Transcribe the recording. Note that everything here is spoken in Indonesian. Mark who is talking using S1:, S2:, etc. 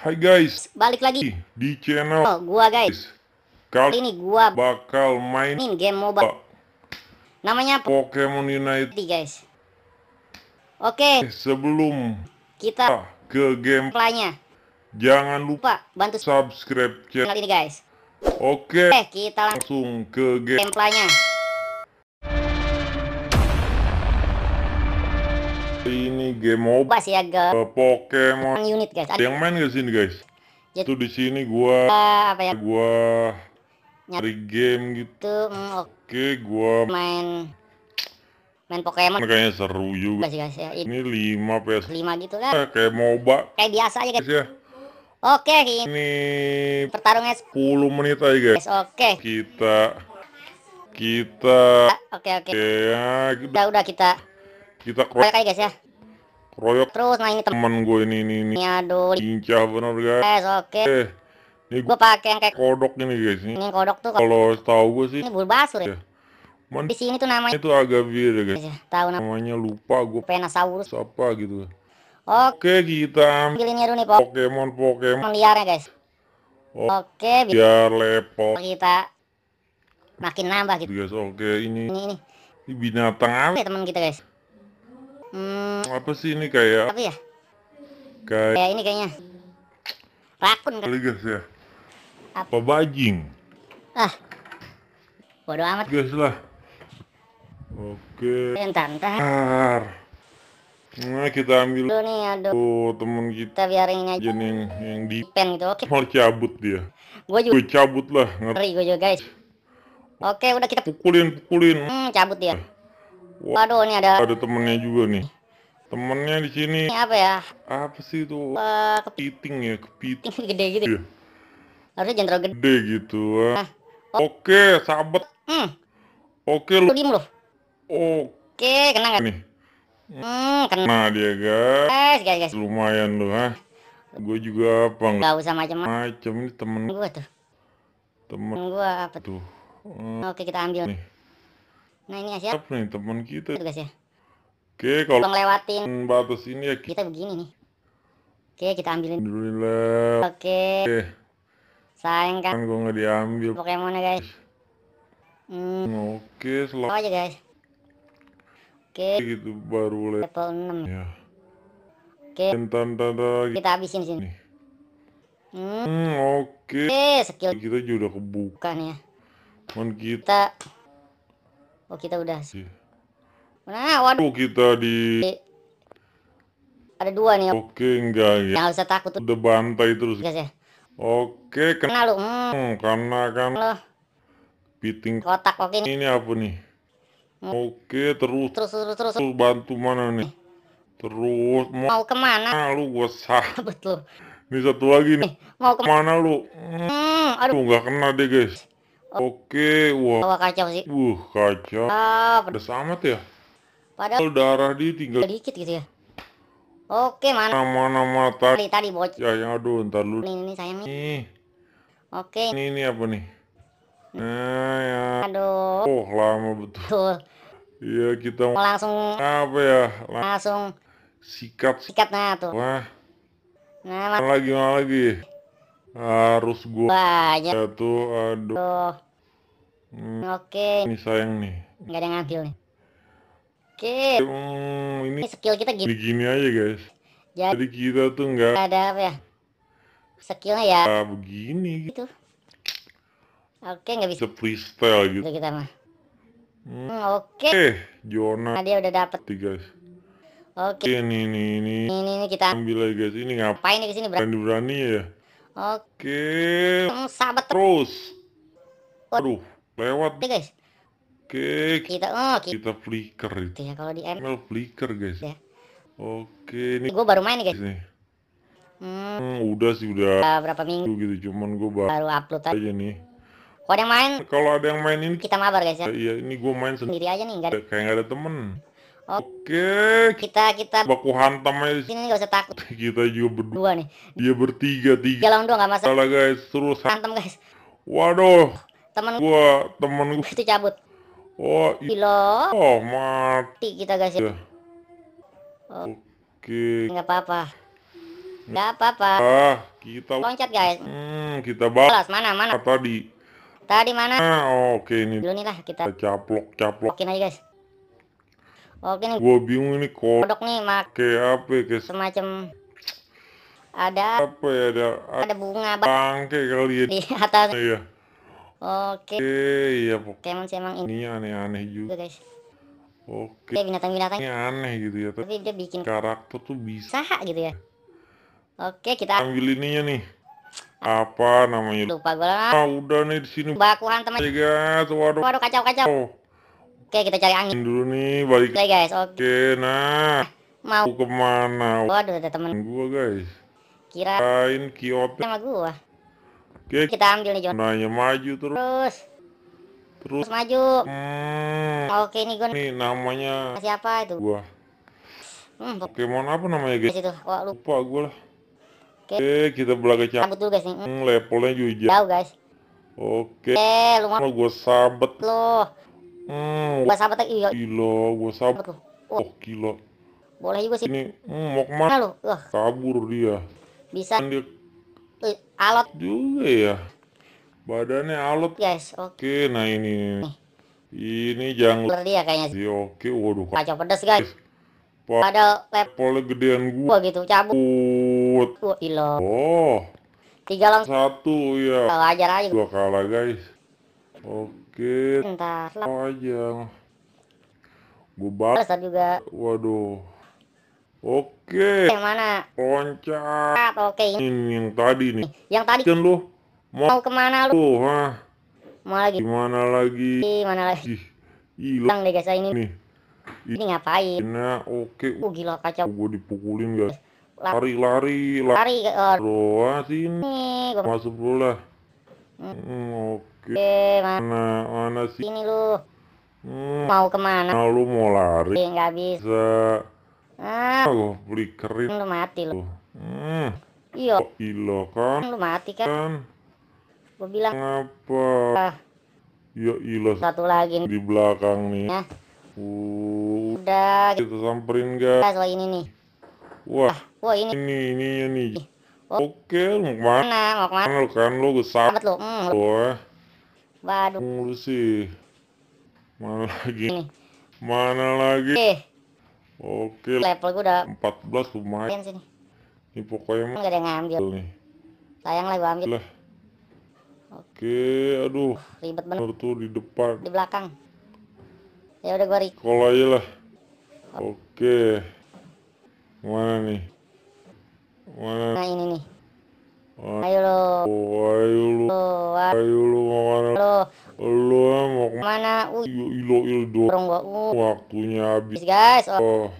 S1: Hai guys, balik lagi di channel oh, gua guys. Kali ini gua bakal mainin game mobile. Oh. Namanya Pokemon Unite
S2: guys. Oke, okay. Eh,
S1: sebelum kita ah, ke gameplaynya, jangan lupa bantu subscribe channel ini guys. Oke, okay. Eh, kita langsung ke gameplaynya. Hari ini game MOBA
S2: sih ya guys. Eh,
S1: Pokemon unit guys. Ada yang main gak sini guys? Itu di sini gua uh, apa ya? Gua nyari game
S2: gitu. Mm, oh. Oke,
S1: okay, gua
S2: main main Pokemon. Kayaknya
S1: seru juga.
S2: Guys, guys, ya. Ini
S1: lima PS.
S2: lima gitu kan.
S1: kayak MOBA. Kayak biasa aja guys. Ya. Oke, okay, ini pertarungannya 10 menit aja guys. Oke. Okay. Kita kita Oke, oke. Okay, okay. Ya, gitu.
S2: udah udah kita
S1: kita keroyok aja guys ya keroyok terus nah ini teman gue ini ini ini aduh lincah bener guys oke okay. eh, ini gue pakai yang kayak kodok ini guys ini, ini
S2: kodok tuh kalau
S1: tahu gue sih ini bulbasur ya iya. Man, di sini tuh namanya itu agavir ya guys iya, tahu namanya lupa gue penasaurus apa gitu Oke kita ambil ini ya dulu nih pok. Pokemon Pokemon ya
S2: guys. Oke biar
S1: lepok
S2: kita makin nambah
S1: gitu guys. Oke ini ini, ini. ini binatang apa ya
S2: teman kita guys? Hmm,
S1: apa sih ini kayak? Apa ya? Kayak, kayak
S2: ini kayaknya. Rakun kali
S1: guys ya. Apa bajing?
S2: Ah. Bodoh amat.
S1: Guys lah. Oke. Entar, entar. Nah, kita ambil dulu nih, aduh. Tuh, temen kita. Kita
S2: biarin aja yang, yang di pen gitu. Oke. Mau
S1: cabut dia. Gua juga. Gue cabut lah. Ngeri
S2: gue juga, guys. Oke, udah kita
S1: pukulin, pukulin. Hmm,
S2: cabut dia. Waduh, ini ada ada
S1: temennya juga nih. Temennya di sini. Ini apa ya? Apa sih itu? Uh, kepiting ya, kepiting gede gitu. Ya? Iya. Harusnya jangan gede. gede gitu. Ah. Oh. Oke, sahabat. Hmm. Oke lu. Diem lu. Oke,
S2: kena nggak? Nih. Hmm, kena. Nah
S1: dia guys. Guys, guys, Lumayan loh, ah. ha. Gue juga apa Gak, Gak usah macam-macam. Macam ini temen gue tuh. Temen gue apa tuh? Oke kita ambil. Nih. Nah ini Asyar. Nih teman kita. Tugas ya. Oke kalau ngelewatin batas ini ya kita, begini nih.
S2: Oke kita ambilin.
S1: Alhamdulillah.
S2: Oke. Oke. Sayang kan.
S1: Gue nggak diambil.
S2: Pokemon guys.
S1: Hmm. Oke selamat.
S2: aja guys. Oke.
S1: Gitu baru level 6. Ya. Oke. tanda-tanda Kita habisin sini. Hmm. hmm, oke. Oke, skill kita juga udah kebuka nih ya. teman kita
S2: Oh kita udah. Nah, waduh.
S1: Kita di. Ada dua nih. Oke enggak ya. Nggak usah takut. Udah bantai terus. Gak ya. Oke kenal lu. Hmm, hmm karena kan. Lo. Piting. Kotak oke. Ini. ini apa nih? Hmm. Oke terus. Terus terus terus. terus bantu mana nih? Terus mau, mau kemana? Nah, lu gua sah. lu. Ini satu lagi nih. Mau kemana lu?
S2: Hmm, aduh
S1: gak kena deh guys. Oke, wah. Wah kacau sih. Wuh, kacau. Ah, pedas amat ya. Padahal darah dia tinggal dikit gitu ya.
S2: Oke, mana?
S1: mana mata? tadi. Tadi bocah. Ya, yang aduh, ntar lu. Ini, ini sayang nih. Oke. Ini, ini apa nih? Nah, ya. Aduh. Oh, lama betul. Iya, kita mau langsung apa ya? Lang langsung sikat. Sikat nah tuh. Wah. Nah, mana lagi, mana lagi? harus gua banyak satu ya aduh oh. hmm, oke ini sayang nih
S2: nggak ada ngambil nih oke
S1: hmm, ini, skill kita gini gini aja guys jadi, ya. jadi kita tuh nggak ada
S2: apa ya skillnya ya nah,
S1: begini
S2: gitu oke okay, nggak bisa
S1: freestyle gitu kita mah hmm, hmm oke okay. Jonah nah, dia udah dapet guys Oke, ini, ini, ini, ini, ini, kita ambil aja guys. Ini ngapain nih kesini berani berani ya? Oke. Sahabat terus. Aduh, lewat. Oke, guys. Oke, kita oh, kita, kita flicker itu. Ya, kalau di ML flicker, guys. Ya. Oke, ini gua baru main nih, guys. Nih. Hmm. hmm udah sih udah uh, berapa minggu gitu, gitu. cuman gua baru, baru upload aja nih kalau ada yang main kalau ada yang main ini kita mabar guys ya iya ini gua main sendiri aja nih enggak kayak enggak ada temen Oke. Kita kita baku hantam aja. Sini usah takut. Kita juga berdua nih. Dia bertiga tiga. Jalan dua nggak masalah Salah guys. Terus hantam guys. Waduh.
S2: Temen gua, temen gua itu cabut. Oh, Pilo. Oh,
S1: mati kita guys ya. Oke. Enggak
S2: apa-apa. Nggak apa-apa. Ah,
S1: kita loncat guys. Hmm, kita balas mana mana. Tadi.
S2: Tadi mana? Ah, oke ini. Dulu nih lah kita.
S1: Caplok, caplok. Oke
S2: aja guys. Oke nih. Gua
S1: bingung ini kodok nih mak. Kayak apa ya, guys? semacam ada apa ya ada ada bunga bangke kali ya di atas. Iya. Oke. iya pokoknya sih emang ini aneh-aneh juga guys. Oke. Kayak binatang-binatang ini aneh gitu ya. Tapi dia bikin karakter tuh bisa
S2: Saha gitu ya. Oke, kita ambil
S1: ininya nih ah. apa namanya
S2: lupa gue lah ah,
S1: udah nih di sini
S2: bakuhan teman
S1: tiga tuh waduh waduh kacau kacau oh. Oke, kita cari angin. Dulu nih, balik. Oke, guys. Oke. Oke, nah. Mau ke kemana? Waduh, ada temen gua, guys. Kira lain kiot sama gua. Oke, kita ambil nih, Nanya maju terus. Terus. Terus, maju. Hmm. Oke, ini gua. Nih namanya
S2: siapa itu? Gua. Hmm,
S1: Pokemon apa namanya, guys? Itu. Wah, lupa gua lah. Oke, kita belaga cari. Cabut dulu, guys Hmm, levelnya juga jauh, guys. Oke. Eh, lu mau gua sabet. Loh. Hmm. Gua sahabat iya Gila, gua sahabat Oh, Oh, gila.
S2: Boleh juga sih. Ini hmm, mau kemana lu? Uh.
S1: Kabur dia. Bisa. Kan dia
S2: eh, alot juga
S1: ya. Badannya alot. Guys, oke. Okay. nah ini. Nih. Ini jangan dia kayaknya sih. Iya, oke, waduh. Kacau pedas, guys. Padahal level gedean gua. gitu, cabut. Wah, ilo. Oh. Tiga langsung. Satu ya. Kalau ajar aja. Gua kalah, guys. Oke dikit ntar aja gue balas juga waduh Oke. Yang mana? Loncat. Ah,
S2: oke. Ini
S1: yang tadi nih. Yang tadi. Kan lu mau, mau kemana lu? Tuh, ha? Mau lagi. Gimana lagi? Gimana lagi? Ih, hilang deh guys ini. Nih. Ini ngapain? Nah, oke. Uh, gila kacau. Gue dipukulin guys. Lari-lari. Lari. Lari. Eh, sini. Masuk dulu lah. Hmm, hmm oke. Oke, eh, mana mana sih? Ini lu. Hmm, mau kemana? Nah, lu mau lari? Eh,
S2: nggak bisa. Ah, lu
S1: beli kerin. Lu
S2: mati lu.
S1: Hmm. Iya. Oh, ilo kan? Lu
S2: mati kan? kan? Gua
S1: bilang. Ngapa? Ah. Ya ilo. Satu lagi di belakang nih. Nah. Uh,
S2: Udah.
S1: Kita samperin gak? Nah, ini nih. Wah. Ah, wah, ini. Ini, ini, ini. Oke, mau kemana? Mau kemana? Kan lu kan lu gue sahabat lu. Hmm. Wah. Waduh. Kursi. Iya Mana lagi? Ini. Mana lagi? Oke. Eh. Oke. Level gue udah 14 lumayan sini. Ini pokoknya enggak ada yang ngambil. Nih. Sayang lah gue ambil. Lah. Oke, aduh. Ribet banget. Tuh di depan. Di
S2: belakang. Ya udah gue record.
S1: Kalau aja lah. Oke. Mana nih? Mana? Nah, ini nih. Ayo lo. Ayo lo. Ayo lo kemana? Lo. Lo mau kemana? Ilo ilo do. Waktunya habis guys. Oh.